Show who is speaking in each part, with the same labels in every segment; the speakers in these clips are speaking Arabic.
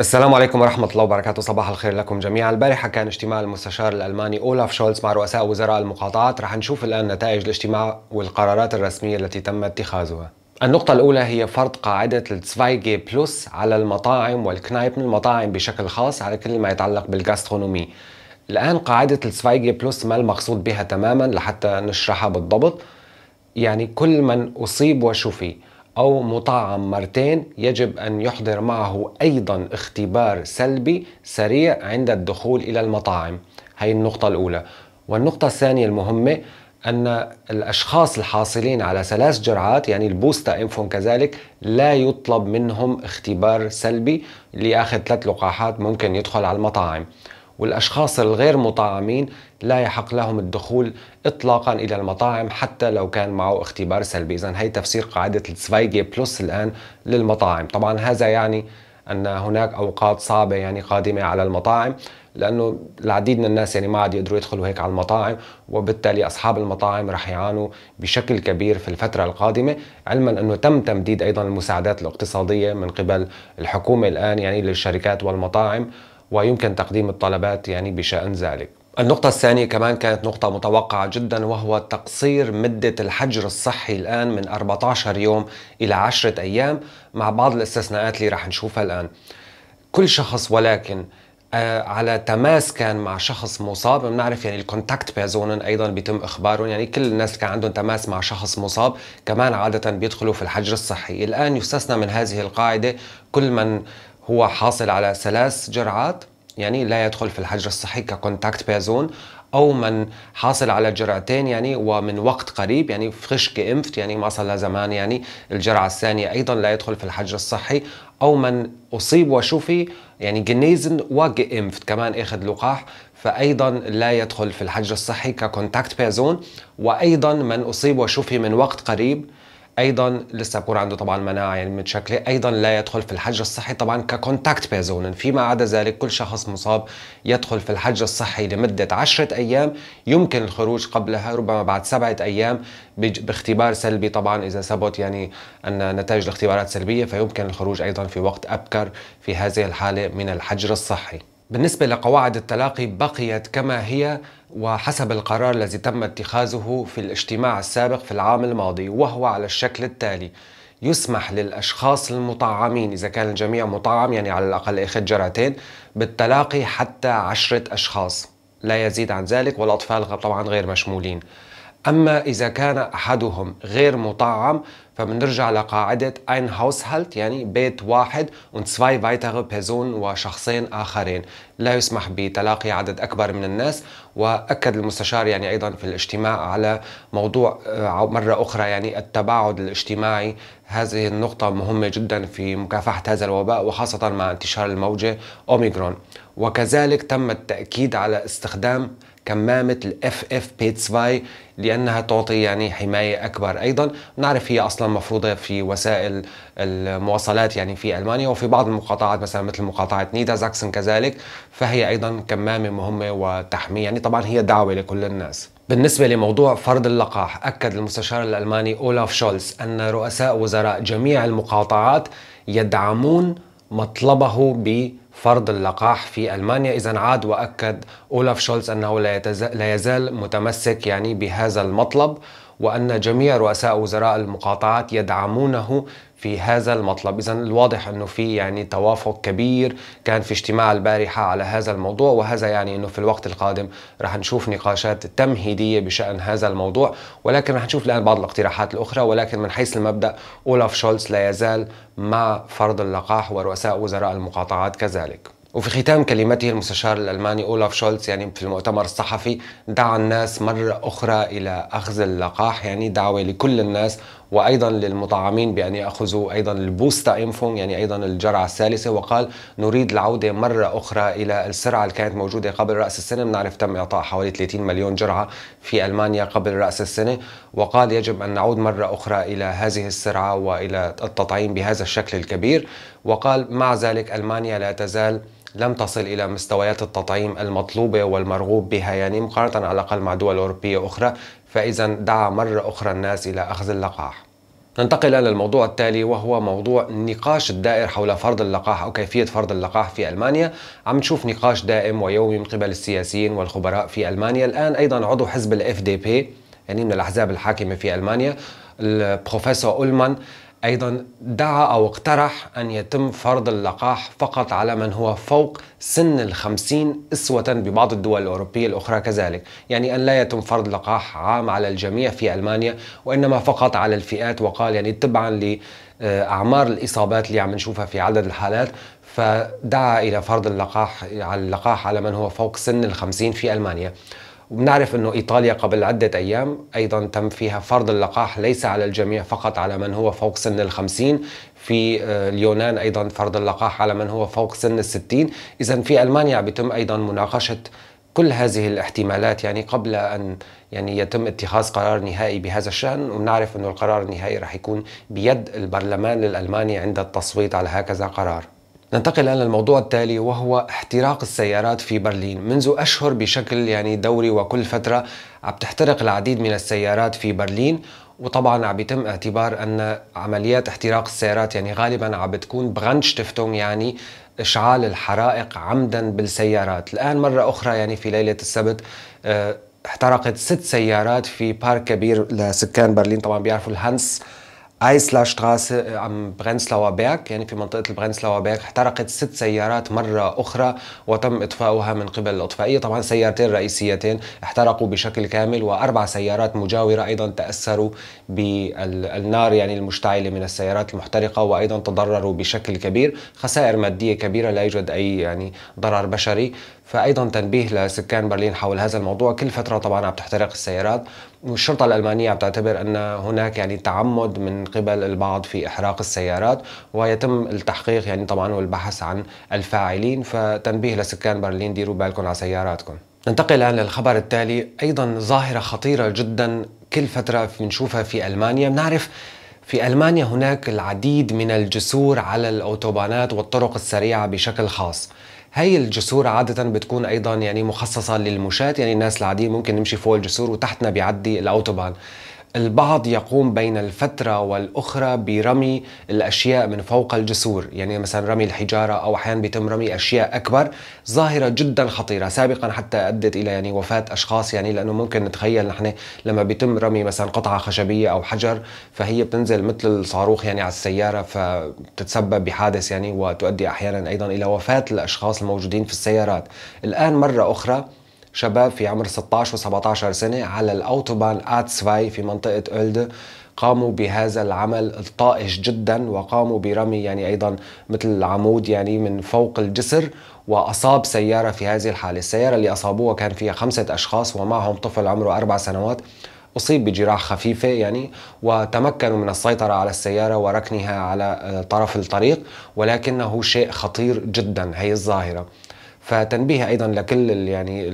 Speaker 1: السلام عليكم ورحمة الله وبركاته صباح الخير لكم جميعا البارحة كان اجتماع المستشار الألماني أولاف شولز مع رؤساء وزراء المقاطعات رح نشوف الآن نتائج الاجتماع والقرارات الرسمية التي تم اتخاذها النقطة الأولى هي فرض قاعدة ال 2 بلس على المطاعم والكنايب من المطاعم بشكل خاص على كل ما يتعلق بالغاسترونومي الآن قاعدة ال 2 بلس ما المقصود بها تماما لحتى نشرحها بالضبط يعني كل من أصيب وشفي أو مطعم مرتين يجب أن يحضر معه أيضا اختبار سلبي سريع عند الدخول إلى المطاعم هي النقطة الأولى والنقطة الثانية المهمة أن الأشخاص الحاصلين على ثلاث جرعات يعني البوستا إنفون كذلك لا يطلب منهم اختبار سلبي لأخذ ثلاث لقاحات ممكن يدخل على المطاعم والأشخاص الغير مطعمين لا يحق لهم الدخول اطلاقا الى المطاعم حتى لو كان معه اختبار سلبي اذا هي تفسير قاعده السفايجي بلس الان للمطاعم طبعا هذا يعني ان هناك اوقات صعبه يعني قادمه على المطاعم لانه العديد من الناس يعني ما عاد يقدروا يدخلوا هيك على المطاعم وبالتالي اصحاب المطاعم رح يعانوا بشكل كبير في الفتره القادمه علما انه تم تمديد ايضا المساعدات الاقتصاديه من قبل الحكومه الان يعني للشركات والمطاعم ويمكن تقديم الطلبات يعني بشان ذلك النقطة الثانية كمان كانت نقطة متوقعة جدا وهو تقصير مدة الحجر الصحي الآن من 14 يوم إلى 10 أيام مع بعض الاستثناءات اللي رح نشوفها الآن كل شخص ولكن آه، على تماس كان مع شخص مصاب بنعرف يعني الكونتاكت بيزون ايضا بيتم اخبارهم يعني كل الناس اللي كان عندهم تماس مع شخص مصاب كمان عاده بيدخلوا في الحجر الصحي الان يستثنى من هذه القاعده كل من هو حاصل على ثلاث جرعات يعني لا يدخل في الحجر الصحي ككونتاكت بيرزون او من حاصل على جرعتين يعني ومن وقت قريب يعني فريش جeimpft يعني ما صار زمان يعني الجرعه الثانيه ايضا لا يدخل في الحجر الصحي او من اصيب وشفي يعني جنيزن وجئمفت كمان اخذ لقاح فايضا لا يدخل في الحجر الصحي ككونتاكت بيرزون وايضا من اصيب وشفي من وقت قريب ايضا لسه بكون عنده طبعا مناعه يعني متشكله ايضا لا يدخل في الحجر الصحي طبعا ككونتاكت بيرسون فيما عدا ذلك كل شخص مصاب يدخل في الحجر الصحي لمده 10 ايام يمكن الخروج قبلها ربما بعد سبعه ايام باختبار سلبي طبعا اذا ثبت يعني ان نتائج الاختبارات سلبيه فيمكن الخروج ايضا في وقت ابكر في هذه الحاله من الحجر الصحي بالنسبة لقواعد التلاقي بقيت كما هي وحسب القرار الذي تم اتخاذه في الاجتماع السابق في العام الماضي وهو على الشكل التالي يسمح للأشخاص المطعمين إذا كان الجميع مطعم يعني على الأقل أخذ جرعتين بالتلاقي حتى عشرة أشخاص لا يزيد عن ذلك والأطفال طبعا غير مشمولين أما إذا كان أحدهم غير مطعم فبنرجع لقاعدة ein Haushalt يعني بيت واحد und zwei weitere Personen وشخصين آخرين لا يسمح بتلاقي عدد أكبر من الناس وأكد المستشار يعني أيضا في الاجتماع على موضوع آه، مرة أخرى يعني التباعد الاجتماعي هذه النقطة مهمة جدا في مكافحة هذا الوباء وخاصة مع انتشار الموجة أوميكرون وكذلك تم التأكيد على استخدام كمامة الاف اف 2 لأنها تعطي يعني حماية أكبر أيضا نعرف هي أصلا مفروضة في وسائل المواصلات يعني في ألمانيا وفي بعض المقاطعات مثلا مثل مقاطعة نيدا زاكسن كذلك فهي أيضا كمامة مهمة وتحمية يعني طبعا هي دعوة لكل الناس بالنسبة لموضوع فرض اللقاح أكد المستشار الألماني أولاف شولز أن رؤساء وزراء جميع المقاطعات يدعمون مطلبه ب فرض اللقاح في ألمانيا إذا عاد وأكد أولاف شولز أنه لا يزال متمسك يعني بهذا المطلب وأن جميع رؤساء وزراء المقاطعات يدعمونه في هذا المطلب اذا الواضح انه في يعني توافق كبير كان في اجتماع البارحه على هذا الموضوع وهذا يعني انه في الوقت القادم رح نشوف نقاشات تمهيديه بشان هذا الموضوع ولكن رح نشوف الان بعض الاقتراحات الاخرى ولكن من حيث المبدا اولاف شولتز لا يزال مع فرض اللقاح ورؤساء وزراء المقاطعات كذلك وفي ختام كلمته المستشار الالماني اولاف شولتز يعني في المؤتمر الصحفي دعا الناس مره اخرى الى اخذ اللقاح يعني دعوه لكل الناس وايضا للمطعمين بان ياخذوا ايضا البوستا انفون يعني ايضا الجرعه الثالثه وقال نريد العوده مره اخرى الى السرعه اللي كانت موجوده قبل راس السنه بنعرف تم اعطاء حوالي 30 مليون جرعه في المانيا قبل راس السنه وقال يجب ان نعود مره اخرى الى هذه السرعه والى التطعيم بهذا الشكل الكبير وقال مع ذلك المانيا لا تزال لم تصل إلى مستويات التطعيم المطلوبة والمرغوب بها يعني مقارنة على الأقل مع دول أوروبية أخرى فإذا دعا مرة أخرى الناس إلى أخذ اللقاح ننتقل إلى الموضوع التالي وهو موضوع النقاش الدائر حول فرض اللقاح أو كيفية فرض اللقاح في ألمانيا عم نشوف نقاش دائم ويومي من قبل السياسيين والخبراء في ألمانيا الآن أيضا عضو حزب الاف دي بي يعني من الأحزاب الحاكمة في ألمانيا البروفيسور أولمان أيضا دعا أو اقترح أن يتم فرض اللقاح فقط على من هو فوق سن الخمسين أسوة ببعض الدول الأوروبية الأخرى كذلك يعني أن لا يتم فرض لقاح عام على الجميع في ألمانيا وإنما فقط على الفئات وقال يعني تبعا لأعمار الإصابات اللي عم نشوفها في عدد الحالات فدعا إلى فرض اللقاح على اللقاح على من هو فوق سن الخمسين في ألمانيا وبنعرف انه ايطاليا قبل عده ايام ايضا تم فيها فرض اللقاح ليس على الجميع فقط على من هو فوق سن ال 50 في آه، اليونان ايضا فرض اللقاح على من هو فوق سن ال 60 اذا في المانيا بيتم ايضا مناقشه كل هذه الاحتمالات يعني قبل ان يعني يتم اتخاذ قرار نهائي بهذا الشان ونعرف انه القرار النهائي راح يكون بيد البرلمان الالماني عند التصويت على هكذا قرار ننتقل الآن للموضوع التالي وهو احتراق السيارات في برلين منذ أشهر بشكل يعني دوري وكل فترة عم تحترق العديد من السيارات في برلين وطبعا عم بيتم اعتبار أن عمليات احتراق السيارات يعني غالبا عم بتكون بغنشتفتون يعني إشعال الحرائق عمدا بالسيارات الآن مرة أخرى يعني في ليلة السبت آه، احترقت ست سيارات في بارك كبير لسكان برلين طبعا بيعرفوا الهانس ايسلا شتراسة عم برنسلاوا بيرك يعني في منطقة البرنسلاور بيرغ احترقت ست سيارات مرة أخرى وتم إطفاؤها من قبل الأطفائية طبعا سيارتين رئيسيتين احترقوا بشكل كامل وأربع سيارات مجاورة أيضا تأثروا بالنار يعني المشتعلة من السيارات المحترقة وأيضا تضرروا بشكل كبير خسائر مادية كبيرة لا يوجد أي يعني ضرر بشري فأيضا تنبيه لسكان برلين حول هذا الموضوع كل فترة طبعا عم تحترق السيارات والشرطة الألمانية عم تعتبر أن هناك يعني تعمد من قبل البعض في إحراق السيارات ويتم التحقيق يعني طبعا والبحث عن الفاعلين فتنبيه لسكان برلين ديروا بالكم على سياراتكم ننتقل الآن للخبر التالي أيضا ظاهرة خطيرة جدا كل فترة بنشوفها في ألمانيا بنعرف في ألمانيا هناك العديد من الجسور على الأوتوبانات والطرق السريعة بشكل خاص هي الجسور عادة بتكون أيضا يعني مخصصة للمشاة يعني الناس العادية ممكن نمشي فوق الجسور وتحتنا بيعدي الأوتوبان البعض يقوم بين الفترة والأخرى برمي الأشياء من فوق الجسور يعني مثلا رمي الحجارة أو أحيانا بيتم رمي أشياء أكبر ظاهرة جدا خطيرة سابقا حتى أدت إلى يعني وفاة أشخاص يعني لأنه ممكن نتخيل نحن لما بيتم رمي مثلا قطعة خشبية أو حجر فهي بتنزل مثل الصاروخ يعني على السيارة فبتتسبب بحادث يعني وتؤدي أحيانا أيضا إلى وفاة الأشخاص الموجودين في السيارات الآن مرة أخرى شباب في عمر 16 و17 سنة على الأوتوبان آتسفاي في منطقة أولد قاموا بهذا العمل الطائش جدا وقاموا برمي يعني أيضا مثل عمود يعني من فوق الجسر وأصاب سيارة في هذه الحالة السيارة اللي أصابوها كان فيها خمسة أشخاص ومعهم طفل عمره أربع سنوات أصيب بجراح خفيفة يعني وتمكنوا من السيطرة على السيارة وركنها على آه، طرف الطريق ولكنه شيء خطير جدا هي الظاهرة فتنبيه ايضا لكل يعني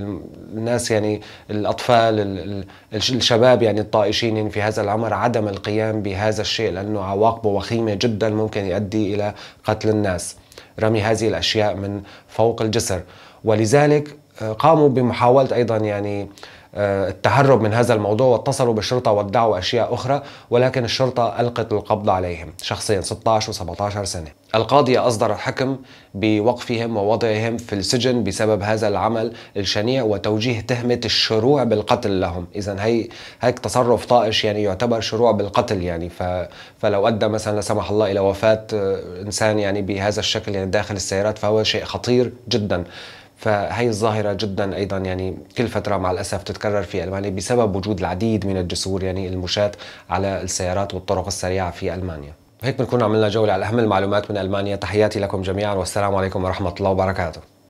Speaker 1: الناس يعني الاطفال الشباب يعني الطائشين في هذا العمر عدم القيام بهذا الشيء لانه عواقبه وخيمه جدا ممكن يؤدي الى قتل الناس رمي هذه الاشياء من فوق الجسر ولذلك آه، قاموا بمحاوله ايضا يعني آه، التهرب من هذا الموضوع واتصلوا بالشرطة وادعوا أشياء أخرى ولكن الشرطة ألقت القبض عليهم شخصين 16 و17 سنة القاضية أصدر حكم بوقفهم ووضعهم في السجن بسبب هذا العمل الشنيع وتوجيه تهمة الشروع بالقتل لهم إذا هي هيك تصرف طائش يعني يعتبر شروع بالقتل يعني ف... فلو أدى مثلا لا سمح الله إلى وفاة آه، إنسان يعني بهذا الشكل يعني داخل السيارات فهو شيء خطير جدا فهي الظاهرة جدا أيضا يعني كل فترة مع الأسف تتكرر في ألمانيا بسبب وجود العديد من الجسور يعني المشاة على السيارات والطرق السريعة في ألمانيا هيك بنكون عملنا جولة على أهم المعلومات من ألمانيا تحياتي لكم جميعا والسلام عليكم ورحمة الله وبركاته